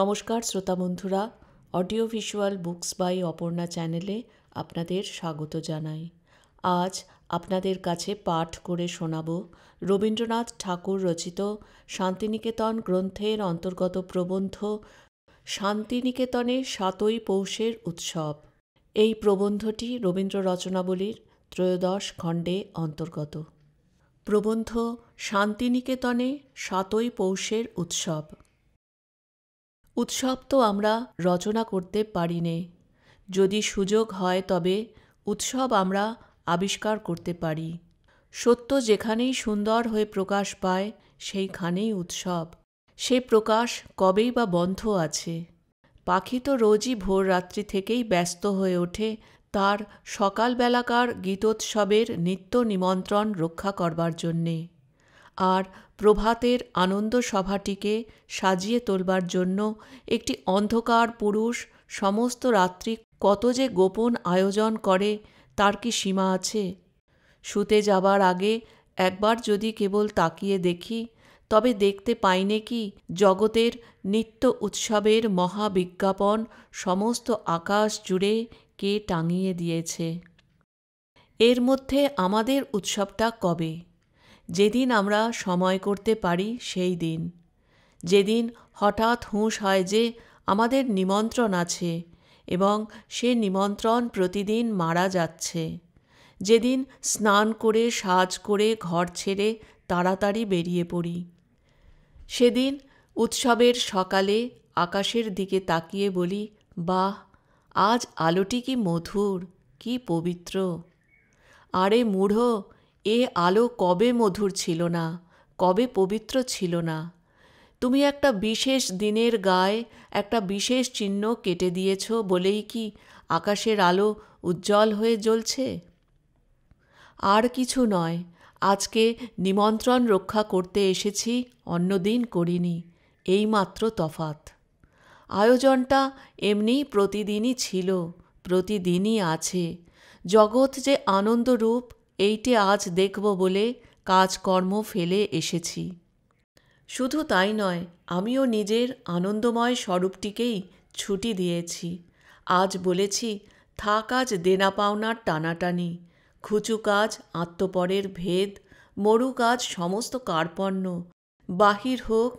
নমস্কার শ্রোতা বন্ধুরা audio visual books by Aparna চ্যানেলে আপনাদের স্বাগত জানাই আজ আপনাদের কাছে পাঠ করে শোনাব রবীন্দ্রনাথ ঠাকুর রচিত শান্তিনিকেতন গ্রন্থের অন্তর্গত প্রবন্ধ শান্তিনিকেতনে সাতই পৌষের উৎসব এই প্রবন্ধটি রবীন্দ্র রচনাবলীর ত্রয়োদশ খণ্ডে অন্তর্গত প্রবন্ধ শান্তিনিকেতনে সাতই পৌষের উৎসব উৎসব তো আমরা রচনা করতে পারি নে যদি সুযোগ হয় তবে উৎসব আমরা আবিষ্কার করতে পারি সত্য যেখানেই সুন্দর হয়ে প্রকাশ পায় সেইখানেই উৎসব সে প্রকাশ কবেই বা বন্ধ আছে পাখি তো রোজই ভোর রাত্রি থেকেই ব্যস্ত হয়ে ওঠে তার সকালবেলাকার গীতোৎসবের নিত্য নিমন্ত্রণ রক্ষা করবার জন্যে আর প্রভাতের আনন্দ সভাটিকে সাজিয়ে তোলবার জন্য একটি অন্ধকার পুরুষ সমস্ত রাত্রি কত যে গোপন আয়োজন করে তার কি সীমা আছে শুতে যাবার আগে একবার যদি কেবল তাকিয়ে দেখি তবে দেখতে পাইনে কি জগতের নিত্য উৎসবের মহাবিজ্ঞাপন সমস্ত আকাশ জুড়ে কে টাঙিয়ে দিয়েছে এর মধ্যে আমাদের উৎসবটা কবে যেদিন আমরা সময় করতে পারি সেই দিন যেদিন হঠাৎ হুঁশ হয় যে আমাদের নিমন্ত্রণ আছে এবং সে নিমন্ত্রণ প্রতিদিন মারা যাচ্ছে যেদিন স্নান করে সাজ করে ঘর ছেড়ে তাড়াতাড়ি বেরিয়ে পড়ি সেদিন উৎসবের সকালে আকাশের দিকে তাকিয়ে বলি বাহ আজ আলোটি কি মধুর কি পবিত্র আরে মূঢ় এ আলো কবে মধুর ছিল না কবে পবিত্র ছিল না তুমি একটা বিশেষ দিনের গায়ে একটা বিশেষ চিহ্ন কেটে দিয়েছ বলেই কি আকাশের আলো উজ্জ্বল হয়ে জ্বলছে আর কিছু নয় আজকে নিমন্ত্রণ রক্ষা করতে এসেছি অন্যদিন করিনি এই মাত্র তফাত আয়োজনটা এমনি প্রতিদিনই ছিল প্রতিদিনই আছে জগৎ যে আনন্দরূপ এইটে আজ দেখব বলে কাজকর্ম ফেলে এসেছি শুধু তাই নয় আমিও নিজের আনন্দময় স্বরূপটিকেই ছুটি দিয়েছি আজ বলেছি থাক আজ দেনা পাওনার টানাটানি খুচু কাজ আত্মপরের ভেদ মরু কাজ সমস্ত কার্পণ্য বাহির হোক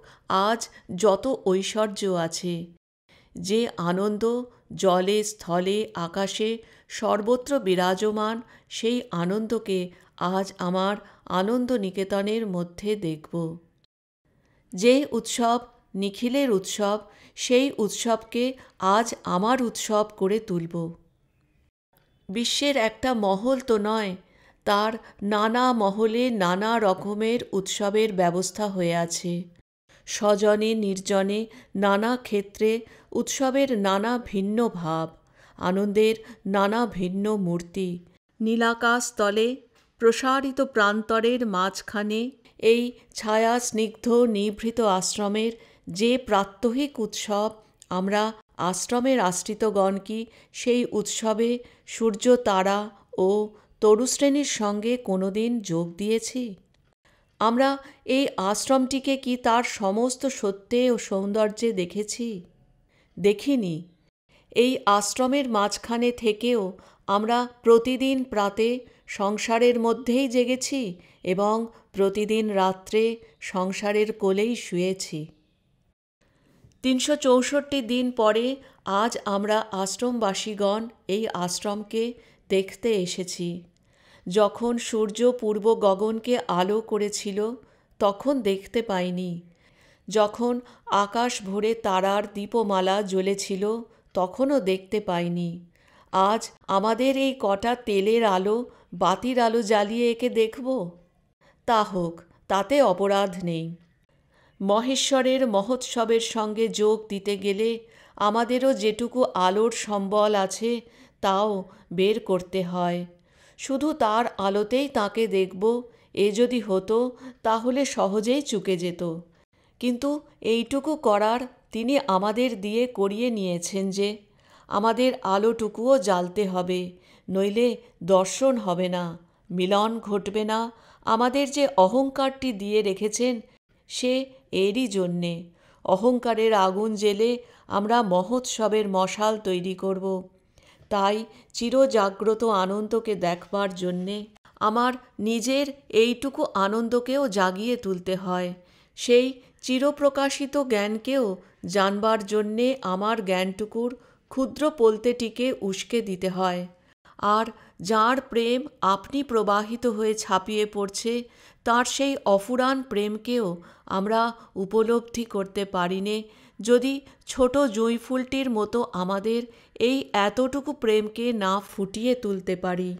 আজ যত ঐশ্বর্য আছে যে আনন্দ জলে স্থলে আকাশে সর্বত্র বিরাজমান সেই আনন্দকে আজ আমার আনন্দ নিকেতনের মধ্যে দেখব যে উৎসব নিখিলের উৎসব সেই উৎসবকে আজ আমার উৎসব করে তুলব বিশ্বের একটা মহল তো নয় তার নানা মহলে নানা রকমের উৎসবের ব্যবস্থা হয়ে আছে স্বজনে নির্জনে নানা ক্ষেত্রে উৎসবের নানা ভিন্ন ভাব আনন্দের নানা ভিন্ন মূর্তি নীলাকাশ তলে প্রসারিত প্রান্তরের মাঝখানে এই ছায়া স্নিগ্ধ নিভৃত আশ্রমের যে প্রাত্যহিক উৎসব আমরা আশ্রমের আশ্রিতগণ কি সেই উৎসবে সূর্য তারা ও তরুশ্রেণীর সঙ্গে কোনোদিন যোগ দিয়েছি আমরা এই আশ্রমটিকে কি তার সমস্ত সত্যে ও সৌন্দর্যে দেখেছি দেখিনি এই আশ্রমের মাঝখানে থেকেও আমরা প্রতিদিন প্রাতে সংসারের মধ্যেই জেগেছি এবং প্রতিদিন রাত্রে সংসারের কোলেই শুয়েছি তিনশো চৌষট্টি দিন পরে আজ আমরা আশ্রমবাসীগণ এই আশ্রমকে দেখতে এসেছি যখন সূর্য পূর্ব গগনকে আলো করেছিল তখন দেখতে পাইনি যখন আকাশ ভরে তারার দীপমালা জ্বলেছিল তখনও দেখতে পাইনি আজ আমাদের এই কটা তেলের আলো বাতির আলো জ্বালিয়ে একে দেখব তা হোক তাতে অপরাধ নেই মহেশ্বরের মহোৎসবের সঙ্গে যোগ দিতে গেলে আমাদেরও যেটুকু আলোর সম্বল আছে তাও বের করতে হয় শুধু তার আলোতেই তাকে দেখব এ যদি হতো তাহলে সহজেই চুকে যেত কিন্তু এইটুকু করার তিনি আমাদের দিয়ে করিয়ে নিয়েছেন যে আমাদের আলোটুকুও জ্বালতে হবে নইলে দর্শন হবে না মিলন ঘটবে না আমাদের যে অহংকারটি দিয়ে রেখেছেন সে এরই জন্যে অহংকারের আগুন জেলে আমরা মহোৎসবের মশাল তৈরি করব তাই চিরজাগ্রত আনন্দকে দেখবার জন্যে আমার নিজের এইটুকু আনন্দকেও জাগিয়ে তুলতে হয় সেই চিরপ্রকাশিত জ্ঞানকেও জানবার জন্যে আমার জ্ঞানটুকুর ক্ষুদ্র পলতেটিকে উস্কে দিতে হয় আর যার প্রেম আপনি প্রবাহিত হয়ে ছাপিয়ে পড়ছে তার সেই অফুরান প্রেমকেও আমরা উপলব্ধি করতে পারি নে যদি ছোট জুঁইফুলটির মতো আমাদের এই এতটুকু প্রেমকে না ফুটিয়ে তুলতে পারি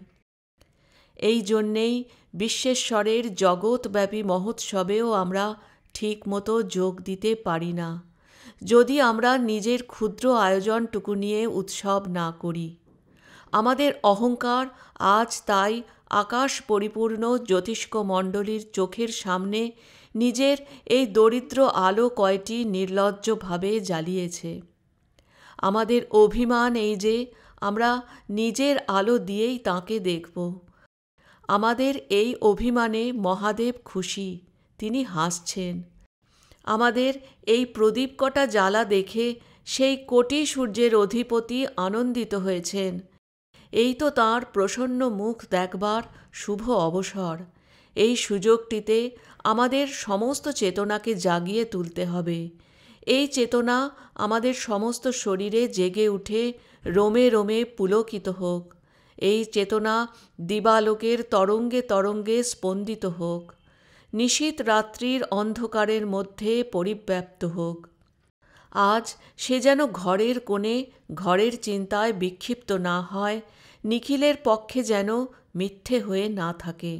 এই জন্যেই বিশ্বেশ্বরের জগৎব্যাপী মহোৎসবেও আমরা ঠিকমতো যোগ দিতে পারি না যদি আমরা নিজের ক্ষুদ্র আয়োজনটুকু নিয়ে উৎসব না করি আমাদের অহংকার আজ তাই আকাশ পরিপূর্ণ জ্যোতিষ্ক মণ্ডলীর চোখের সামনে নিজের এই দরিদ্র আলো কয়টি নির্লজ্জভাবে জ্বালিয়েছে আমাদের অভিমান এই যে আমরা নিজের আলো দিয়েই তাঁকে দেখব আমাদের এই অভিমানে মহাদেব খুশি তিনি হাসছেন আমাদের এই প্রদীপ কটা জ্বালা দেখে সেই কোটি সূর্যের অধিপতি আনন্দিত হয়েছেন এই তো তাঁর প্রসন্ন মুখ দেখবার শুভ অবসর এই সুযোগটিতে আমাদের সমস্ত চেতনাকে জাগিয়ে তুলতে হবে এই চেতনা আমাদের সমস্ত শরীরে জেগে উঠে রোমে রোমে পুলকিত হোক এই চেতনা দিবালোকের তরঙ্গে তরঙ্গে স্পন্দিত হোক নিশীত রাত্রির অন্ধকারের মধ্যে পরিব্যাপ্ত হোক আজ সে যেন ঘরের কোণে ঘরের চিন্তায় বিক্ষিপ্ত না হয় নিখিলের পক্ষে যেন মিথ্যে হয়ে না থাকে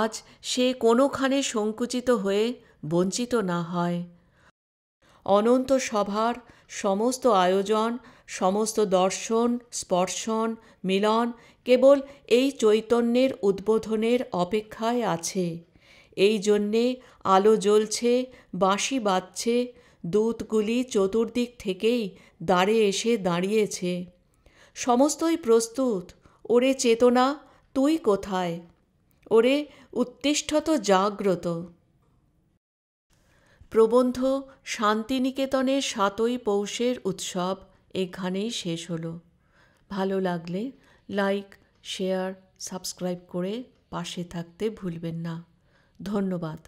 আজ সে কোনোখানে সংকুচিত হয়ে বঞ্চিত না হয় অনন্ত সভার সমস্ত আয়োজন সমস্ত দর্শন স্পর্শন মিলন কেবল এই চৈতন্যের উদ্বোধনের অপেক্ষায় আছে এই জন্যে আলো জ্বলছে বাঁশি বাজছে দূতগুলি চতুর্দিক থেকেই দ্বারে এসে দাঁড়িয়েছে সমস্তই প্রস্তুত ওরে চেতনা তুই কোথায় ওরে উত্তিষ্ঠত জাগ্রত প্রবন্ধ শান্তিনিকেতনের সাতই পৌষের উৎসব এখানেই শেষ হলো ভালো লাগলে লাইক শেয়ার সাবস্ক্রাইব করে পাশে থাকতে ভুলবেন না ধন্যবাদ